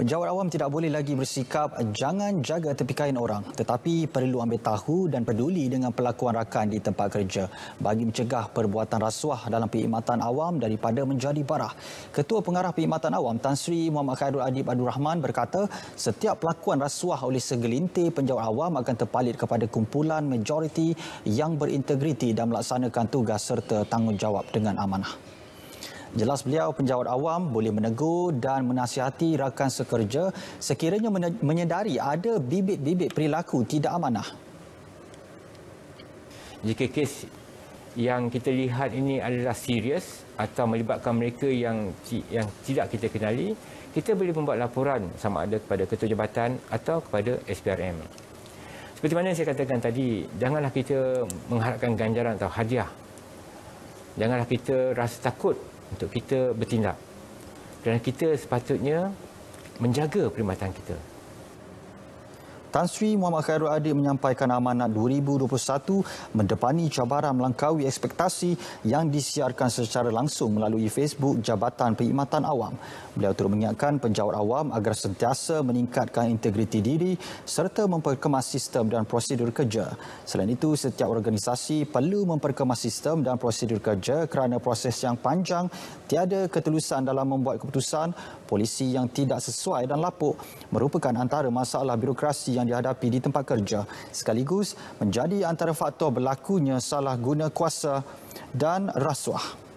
Penjawat awam tidak boleh lagi bersikap jangan jaga tepi kain orang tetapi perlu ambil tahu dan peduli dengan pelakuan rakan di tempat kerja bagi mencegah perbuatan rasuah dalam perkhidmatan awam daripada menjadi parah. Ketua Pengarah Perkhidmatan Awam Tan Sri Muhammad Khairul Adib Abdul Rahman berkata setiap pelakuan rasuah oleh segelintir penjawat awam akan terpalit kepada kumpulan majoriti yang berintegriti dan melaksanakan tugas serta tanggungjawab dengan amanah. Jelas beliau penjawat awam boleh menegur dan menasihati rakan sekerja sekiranya menyedari ada bibit-bibit perilaku tidak amanah. Jika kes yang kita lihat ini adalah serius atau melibatkan mereka yang yang tidak kita kenali, kita boleh membuat laporan sama ada kepada ketua jabatan atau kepada SPRM. Seperti mana yang saya katakan tadi, janganlah kita mengharapkan ganjaran atau hadiah. Janganlah kita rasa takut untuk kita bertindak. Kerana kita sepatutnya menjaga perkhidmatan kita. Tan Sri Muhammad Khairul Adik menyampaikan amanat 2021 mendepani cabaran melangkaui ekspektasi yang disiarkan secara langsung melalui Facebook Jabatan Perkhidmatan Awam. Beliau turut mengingatkan penjawat awam agar sentiasa meningkatkan integriti diri serta memperkemas sistem dan prosedur kerja. Selain itu, setiap organisasi perlu memperkemas sistem dan prosedur kerja kerana proses yang panjang, tiada ketelusan dalam membuat keputusan, polisi yang tidak sesuai dan lapuk merupakan antara masalah birokrasi yang dihadapi di tempat kerja sekaligus menjadi antara faktor berlakunya salah guna kuasa dan rasuah.